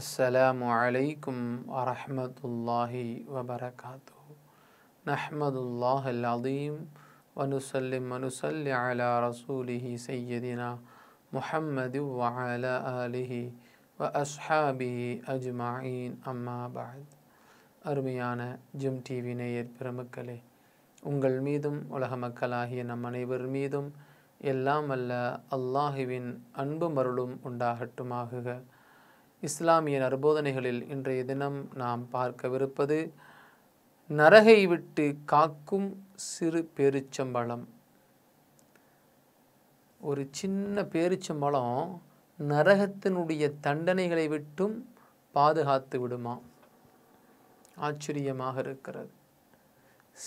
السلام عليكم ورحمة الله وبركاته نحمد الله العظيم ونسلم ونسلي على رسوله سيدنا محمد وعلى آله وأصحابه أجمعين أما بعد أرميانا அருமையான gym TV நேயர் பெருமக்களே உங்கள் மீதும் உலக மக்களாகிய நம் அனைவர் மீதும் எல்லாம் அல்ல அல்லாஹுவின் அன்பு மருளும் உண்டாகட்டுமாகுக இஸ்லாமிய நற்போதனைகளில் இன்றைய தினம் நாம் பார்க்கவிருப்பது நரகை விட்டு காக்கும் சிறு பேரிச்சம்பழம் ஒரு சின்ன பேரிச்சம்பழம் நரகத்தினுடைய தண்டனைகளை விட்டும் பாதுகாத்து விடுமா ஆச்சரியமாக இருக்கிறது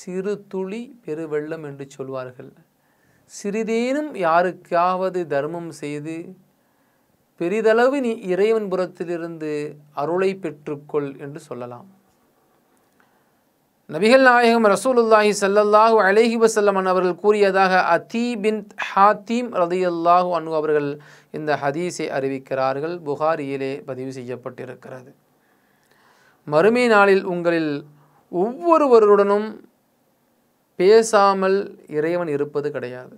சிறு துளி பெருவெள்ளம் என்று சொல்வார்கள் சிறிதேனும் யாருக்காவது தர்மம் செய்து பெரிதளவு நீ இறைவன் புறத்திலிருந்து அருளை பெற்றுக்கொள் என்று சொல்லலாம் நபிகள் நாயகம் ரசூலுல்லாஹி சல்லல்லாஹு அலேஹி வசல்லமன் அவர்கள் கூறியதாக அதி பின் ஹாத்தீம் ரதையல்லாஹு அனு அவர்கள் இந்த ஹதீஸை அறிவிக்கிறார்கள் புகாரியிலே பதிவு செய்யப்பட்டிருக்கிறது மறுமை நாளில் உங்களில் ஒவ்வொருவருடனும் பேசாமல் இறைவன் இருப்பது கிடையாது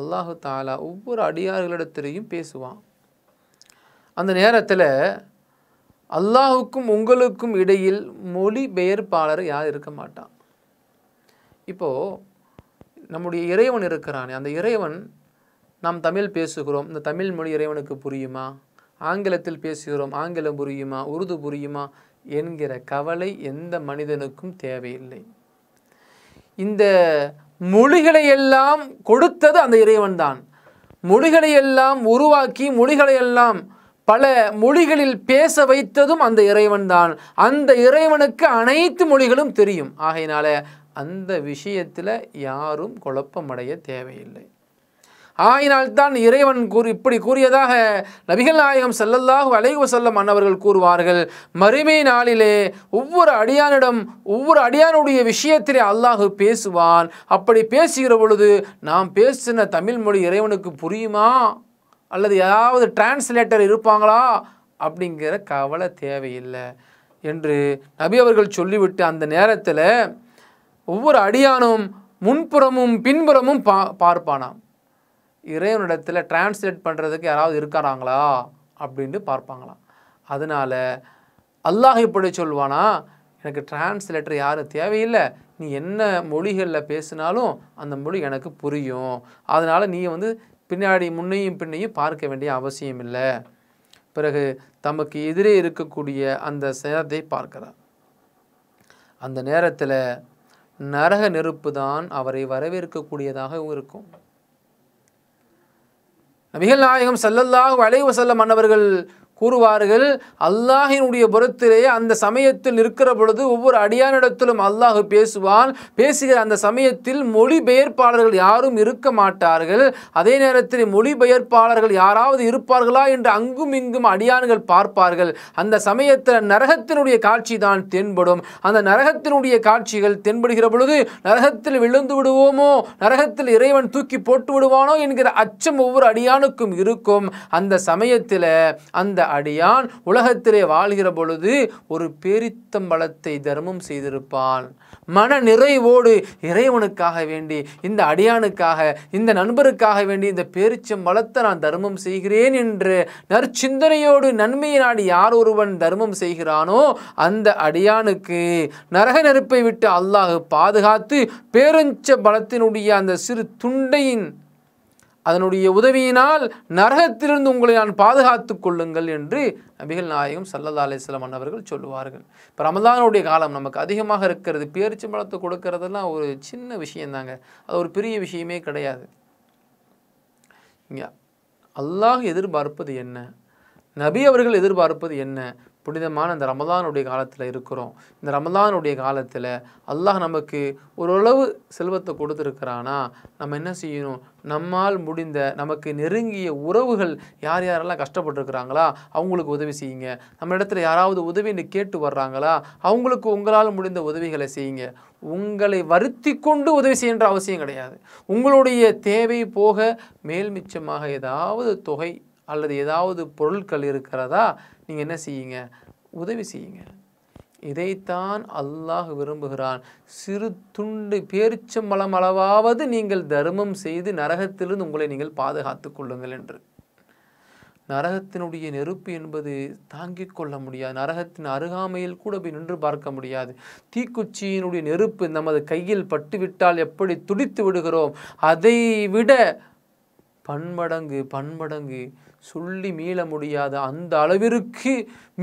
அல்லாஹு தாலா ஒவ்வொரு அடியார்களிடத்திலையும் பேசுவான் அந்த நேரத்தில் அல்லாஹுக்கும் உங்களுக்கும் இடையில் மொழி பெயர்ப்பாளர் யார் இருக்க மாட்டான் இப்போது நம்முடைய இறைவன் இருக்கிறானே அந்த இறைவன் நாம் தமிழ் பேசுகிறோம் இந்த தமிழ் மொழி இறைவனுக்கு புரியுமா ஆங்கிலத்தில் பேசுகிறோம் ஆங்கிலம் புரியுமா உருது புரியுமா என்கிற கவலை எந்த மனிதனுக்கும் தேவையில்லை இந்த மொழிகளை எல்லாம் கொடுத்தது அந்த இறைவன் தான் மொழிகளை எல்லாம் உருவாக்கி மொழிகளை எல்லாம் பல மொழிகளில் பேச வைத்ததும் அந்த இறைவன்தான் அந்த இறைவனுக்கு அனைத்து மொழிகளும் தெரியும் ஆகையினால அந்த விஷயத்தில் யாரும் குழப்பமடைய தேவையில்லை ஆயினால்தான் இறைவன் கூறி இப்படி கூறியதாக நபிகள் நாயகம் செல்லல்லாஹு அலைவு செல்லம் அன்னவர்கள் கூறுவார்கள் மறுமை நாளிலே ஒவ்வொரு அடியானிடம் ஒவ்வொரு அடியானுடைய விஷயத்திலே அல்லாஹு பேசுவான் அப்படி பேசுகிற பொழுது நாம் பேசின தமிழ் மொழி இறைவனுக்கு புரியுமா அல்லது ஏதாவது டிரான்ஸ்லேட்டர் இருப்பாங்களா அப்படிங்கிற கவலை தேவையில்லை என்று நபி அவர்கள் சொல்லிவிட்டு அந்த நேரத்தில் ஒவ்வொரு அடியானும் முன்புறமும் பின்புறமும் பா பார்ப்பானாம் இறைவனிடத்தில் டிரான்ஸ்லேட் பண்ணுறதுக்கு யாராவது இருக்கிறாங்களா அப்படின்ட்டு பார்ப்பாங்களாம் அதனால் அல்லாஹ் இப்படி சொல்வானா எனக்கு டிரான்ஸ்லேட்டர் யாரும் தேவையில்லை நீ என்ன மொழிகளில் பேசினாலும் அந்த மொழி எனக்கு புரியும் அதனால் நீ வந்து பின்னாடி முன்னையும் பின்னையும் பார்க்க வேண்டிய அவசியம் இல்லை பிறகு தமக்கு எதிரே இருக்கக்கூடிய அந்த சேதத்தை பார்க்கிறார் அந்த நேரத்தில் நரக நெருப்பு தான் அவரை வரவேற்கக்கூடியதாக இருக்கும் நபிகள் நாயகம் செல்லல்லாக வளைவு செல்ல மன்னவர்கள் கூறுவார்கள் அல்லாஹினுடைய புறத்திலே அந்த சமயத்தில் இருக்கிற பொழுது ஒவ்வொரு அடியானிடத்திலும் அல்லாஹு பேசுவான் பேசுகிற அந்த சமயத்தில் மொழிபெயர்ப்பாளர்கள் யாரும் இருக்க மாட்டார்கள் அதே நேரத்தில் மொழிபெயர்ப்பாளர்கள் யாராவது இருப்பார்களா என்று அங்கும் இங்கும் அடியான்கள் பார்ப்பார்கள் அந்த சமயத்தில் நரகத்தினுடைய காட்சி தான் தென்படும் அந்த நரகத்தினுடைய காட்சிகள் தென்படுகிற பொழுது நரகத்தில் விழுந்து விடுவோமோ நரகத்தில் இறைவன் தூக்கி போட்டு விடுவானோ என்கிற அச்சம் ஒவ்வொரு அடியானுக்கும் இருக்கும் அந்த சமயத்தில் அந்த அடியான் உலகத்திலே வாழ்கிற பொழுது ஒரு பேரித்தம்பலத்தை தர்மம் செய்திருப்பான் மன நிறைவோடு இறைவனுக்காக வேண்டி இந்த அடியானுக்காக இந்த நண்பருக்காக வேண்டி இந்த பேரிச்சம் பலத்தை நான் தர்மம் செய்கிறேன் என்று நற்சிந்தனையோடு நன்மையை நாடி யார் ஒருவன் தர்மம் செய்கிறானோ அந்த அடியானுக்கு நரக நெருப்பை விட்டு அல்லாஹ் பாதுகாத்து பேரஞ்ச பலத்தினுடைய அந்த சிறு துண்டையின் அதனுடைய உதவியினால் நரகத்திலிருந்து உங்களை நான் பாதுகாத்து கொள்ளுங்கள் என்று நபிகள் நாயகம் சல்லல்லா அலிஸ்லாம் அவர்கள் சொல்லுவார்கள் இப்போ ரமதானுடைய காலம் நமக்கு அதிகமாக இருக்கிறது பேரிச்சு பழத்தை கொடுக்கறதெல்லாம் ஒரு சின்ன விஷயந்தாங்க அது ஒரு பெரிய விஷயமே கிடையாது இங்கே அல்லாஹ் எதிர்பார்ப்பது என்ன நபி அவர்கள் எதிர்பார்ப்பது என்ன புனிதமான இந்த ரமலானுடைய காலத்தில் இருக்கிறோம் இந்த ரமலானுடைய காலத்தில் அல்லாஹ் நமக்கு ஓரளவு செல்வத்தை கொடுத்துருக்கிறானா நம்ம என்ன செய்யணும் நம்மால் முடிந்த நமக்கு நெருங்கிய உறவுகள் யார் யாரெல்லாம் கஷ்டப்பட்டுருக்கிறாங்களா அவங்களுக்கு உதவி செய்யுங்க நம்ம இடத்துல யாராவது உதவின்னு கேட்டு வர்றாங்களா அவங்களுக்கு உங்களால் முடிந்த உதவிகளை செய்யுங்க உங்களை வருத்தி கொண்டு உதவி செய்யன்ற அவசியம் கிடையாது உங்களுடைய தேவை போக மேல்மிச்சமாக ஏதாவது தொகை அல்லது ஏதாவது பொருட்கள் இருக்கிறதா நீங்கள் என்ன செய்யுங்க உதவி செய்யுங்க இதைத்தான் அல்லாஹ் விரும்புகிறான் சிறு துண்டு பேரிச்சம்பளம் அளவாவது நீங்கள் தர்மம் செய்து நரகத்திலிருந்து உங்களை நீங்கள் பாதுகாத்து கொள்ளுங்கள் என்று நரகத்தினுடைய நெருப்பு என்பது தாங்கிக் கொள்ள முடியாது நரகத்தின் அருகாமையில் கூட போய் நின்று பார்க்க முடியாது தீக்குச்சியினுடைய நெருப்பு நமது கையில் பட்டுவிட்டால் எப்படி துடித்து விடுகிறோம் அதை விட பன்மடங்கு பன்மடங்கு சொல்லி மீள முடியாத அந்த அளவிற்கு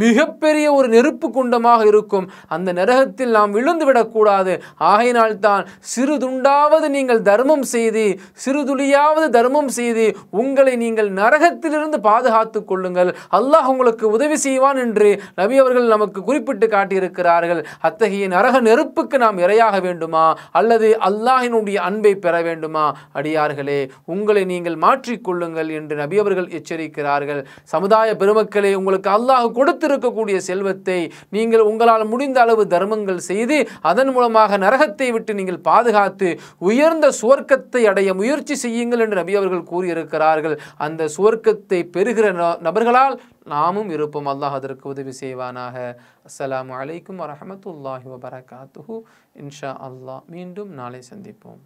மிகப்பெரிய ஒரு நெருப்பு குண்டமாக இருக்கும் அந்த நரகத்தில் நாம் விழுந்து விடக்கூடாது ஆகையினால்தான் சிறு துண்டாவது நீங்கள் தர்மம் செய்து சிறுதுளியாவது தர்மம் செய்து உங்களை நீங்கள் நரகத்திலிருந்து பாதுகாத்து கொள்ளுங்கள் அல்லாஹ் உங்களுக்கு உதவி செய்வான் என்று நபி அவர்கள் நமக்கு குறிப்பிட்டு காட்டியிருக்கிறார்கள் அத்தகைய நரக நெருப்புக்கு நாம் இரையாக வேண்டுமா அல்லது அல்லாஹினுடைய அன்பை பெற வேண்டுமா அடியார்களே உங்களை நீங்கள் மாற்றிக்கொள்ளுங்கள் என்று நபி அவர்கள் எச்சரிக்கை வைக்கிறார்கள் சமுதாய பெருமக்களை உங்களுக்கு அல்லாஹ் கொடுத்திருக்கக்கூடிய செல்வத்தை நீங்கள் உங்களால் முடிந்த அளவு தர்மங்கள் செய்து அதன் மூலமாக நரகத்தை விட்டு நீங்கள் பாதுகாத்து உயர்ந்த சுவர்க்கத்தை அடைய முயற்சி செய்யுங்கள் என்று நபி அவர்கள் கூறியிருக்கிறார்கள் அந்த சுவர்க்கத்தை பெறுகிற நபர்களால் நாமும் இருப்போம் அல்லாஹ் அதற்கு உதவி செய்வானாக அஸ்லாம் வலைக்கம் வரமத்துல்லாஹி வபரகாத்துஹு இன்ஷா அல்லாஹ் மீண்டும் நாளை சந்திப்போம்